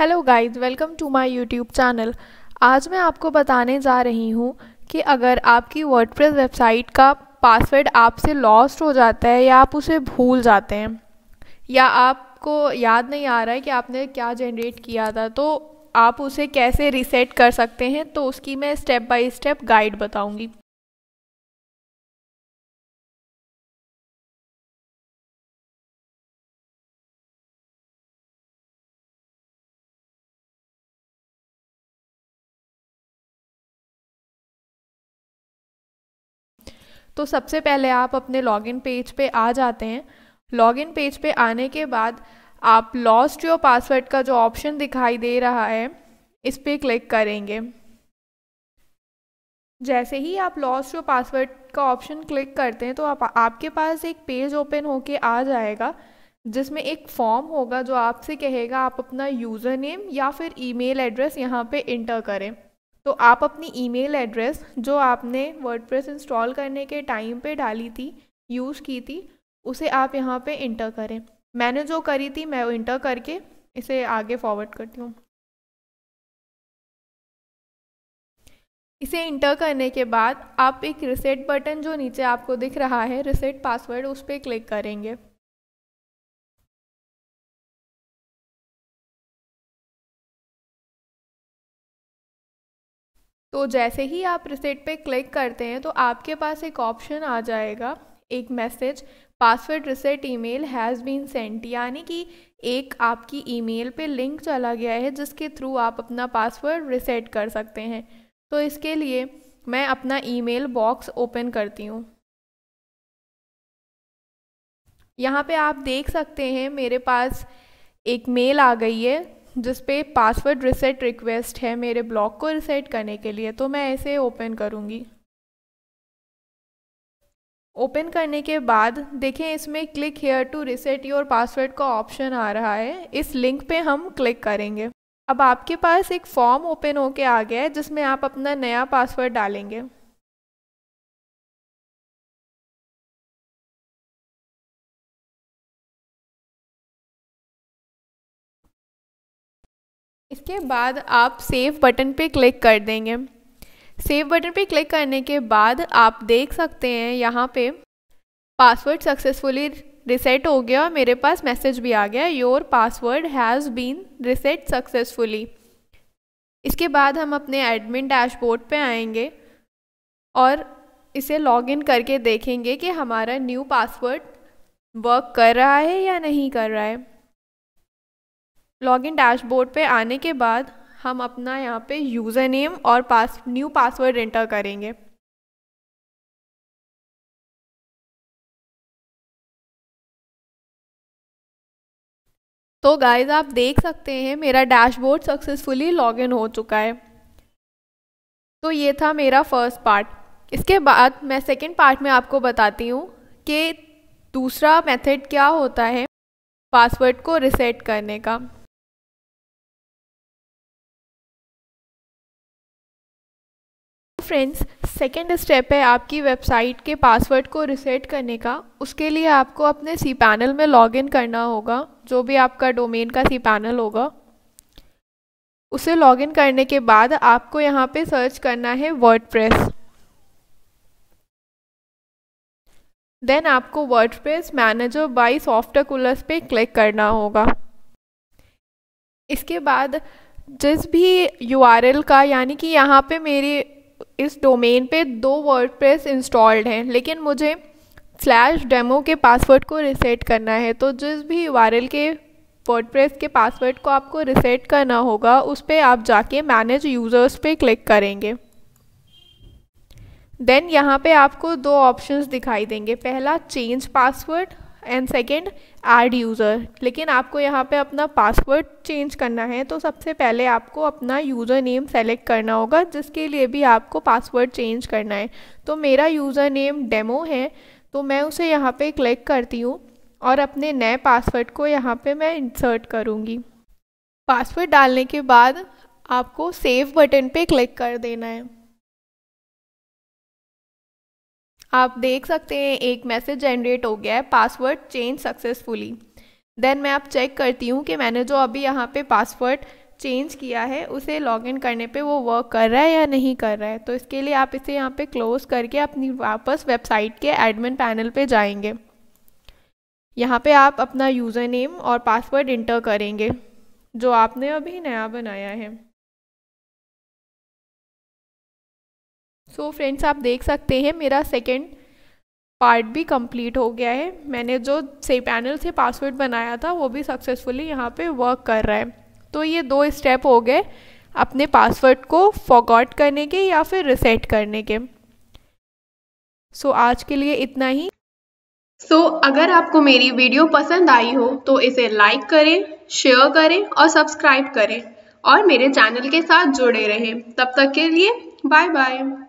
hello guys welcome to my YouTube channel आज मैं आपको बताने जा रही हूँ कि अगर आपकी वर्डप्रेस वेबसाइट का पासवर्ड आपसे लॉस्ट हो जाता है या आप उसे भूल जाते हैं या आपको याद नहीं आ रहा है कि आपने क्या जनरेट किया था तो आप उसे कैसे रिसेट कर सकते हैं तो उसकी मैं स्टेप बाय स्टेप गाइड बताऊँगी तो सबसे पहले आप अपने लॉगिन पेज पे आ जाते हैं लॉगिन पेज पे आने के बाद आप लॉस्ट योर पासवर्ड का जो ऑप्शन दिखाई दे रहा है इस पर क्लिक करेंगे जैसे ही आप लॉस्ट योर पासवर्ड का ऑप्शन क्लिक करते हैं तो आप आपके पास एक पेज ओपन होके आ जाएगा जिसमें एक फॉर्म होगा जो आपसे कहेगा आप अपना यूज़र नेम या फिर ईमेल एड्रेस यहाँ पे इंटर करें तो आप अपनी ईमेल एड्रेस जो आपने वर्डप्रेस इंस्टॉल करने के टाइम पे डाली थी यूज़ की थी उसे आप यहाँ पे इंटर करें मैंने जो करी थी मैं वो इंटर करके इसे आगे फॉरवर्ड करती हूँ इसे इंटर करने के बाद आप एक रिसेट बटन जो नीचे आपको दिख रहा है रिसेट पासवर्ड उस पर क्लिक करेंगे तो जैसे ही आप रिसेट पे क्लिक करते हैं तो आपके पास एक ऑप्शन आ जाएगा एक message password reset email has been sent यानी कि एक आपकी ईमेल पे लिंक चला गया है जिसके थ्रू आप अपना पासवर्ड रिसेट कर सकते हैं तो इसके लिए मैं अपना ईमेल बॉक्स ओपन करती हूँ यहाँ पे आप देख सकते हैं मेरे पास एक मेल आ गई है जिस पे पासवर्ड रिसेट रिक्वेस्ट है मेरे ब्लॉक को रिसेट करने के लिए तो मैं ऐसे ओपन करूँगी ओपन करने के बाद देखें इसमें click here to reset your password का ऑप्शन आ रहा है इस लिंक पे हम क्लिक करेंगे अब आपके पास एक फॉर्म ओपन होके आ गया है जिसमें आप अपना नया पासवर्ड डालेंगे इसके बाद आप सेव बटन पे क्लिक कर देंगे सेव बटन पे क्लिक करने के बाद आप देख सकते हैं यहाँ पे पासवर्ड सक्सेसफुली रिसेट हो गया और मेरे पास मैसेज भी आ गया your password has been reset successfully इसके बाद हम अपने एडमिन डैशबोर्ड पे आएंगे और इसे लॉगिन करके देखेंगे कि हमारा न्यू पासवर्ड वर्क कर रहा है या नहीं कर रहा है लॉगिन डैशबोर्ड पे आने के बाद हम अपना यहाँ पे यूज़र नेम और पास न्यू पासवर्ड एंटर करेंगे तो गाइज आप देख सकते हैं मेरा डैशबोर्ड सक्सेसफुली लॉगिन हो चुका है तो ये था मेरा फर्स्ट पार्ट इसके बाद मैं सेकंड पार्ट में आपको बताती हूँ कि दूसरा मेथड क्या होता है पासवर्ड को रिसेट करने का फ्रेंड्स सेकेंड स्टेप है आपकी वेबसाइट के पासवर्ड को रिसेट करने का उसके लिए आपको अपने सी पैनल में लॉगिन करना होगा जो भी आपका डोमेन का सी पैनल होगा उसे लॉगिन करने के बाद आपको यहाँ पे सर्च करना है वर्डप्रेस देन आपको WordPress manager by software coolers पे क्लिक करना होगा इसके बाद जिस भी यू का यानी कि यहाँ पे मेरी इस डोमेन पे दो वर्डप्रेस इंस्टॉल्ड हैं लेकिन मुझे फ्लैश डेमो के पासवर्ड को रिसेट करना है तो जिस भी वायरल के वर्डप्रेस के पासवर्ड को आपको रिसेट करना होगा उस पर आप जाके मैनेज यूज़र्स पे क्लिक करेंगे देन यहाँ पे आपको दो ऑप्शंस दिखाई देंगे पहला change password and second add user लेकिन आपको यहाँ पे अपना पासवर्ड चेंज करना है तो सबसे पहले आपको अपना यूज़र नेम सेलेक्ट करना होगा जिसके लिए भी आपको पासवर्ड चेंज करना है तो मेरा यूज़र नेम डेमो है तो मैं उसे यहाँ पे क्लिक करती हूँ और अपने नए पासवर्ड को यहाँ पे मैं इंसर्ट करूँगी पासवर्ड डालने के बाद आपको सेव बटन पर क्लिक कर देना है आप देख सकते हैं एक मैसेज जनरेट हो गया है पासवर्ड चेंज सक्सेसफुली देन मैं आप चेक करती हूँ कि मैंने जो अभी यहाँ पे पासवर्ड चेंज किया है उसे लॉगिन करने पे वो वर्क कर रहा है या नहीं कर रहा है तो इसके लिए आप इसे यहाँ पे क्लोज करके अपनी वापस वेबसाइट के एडमिन पैनल पे जाएंगे यहाँ पे आप अपना यूज़र नेम और पासवर्ड इंटर करेंगे जो आपने अभी नया बनाया है सो so, फ्रेंड्स आप देख सकते हैं मेरा सेकेंड पार्ट भी कंप्लीट हो गया है मैंने जो से पैनल से पासवर्ड बनाया था वो भी सक्सेसफुली यहाँ पे वर्क कर रहा है तो ये दो स्टेप हो गए अपने पासवर्ड को फॉगॉट करने के या फिर रिसेट करने के सो so, आज के लिए इतना ही सो so, अगर आपको मेरी वीडियो पसंद आई हो तो इसे लाइक करें शेयर करें और सब्सक्राइब करें और मेरे चैनल के साथ जुड़े रहें तब तक के लिए बाय बाय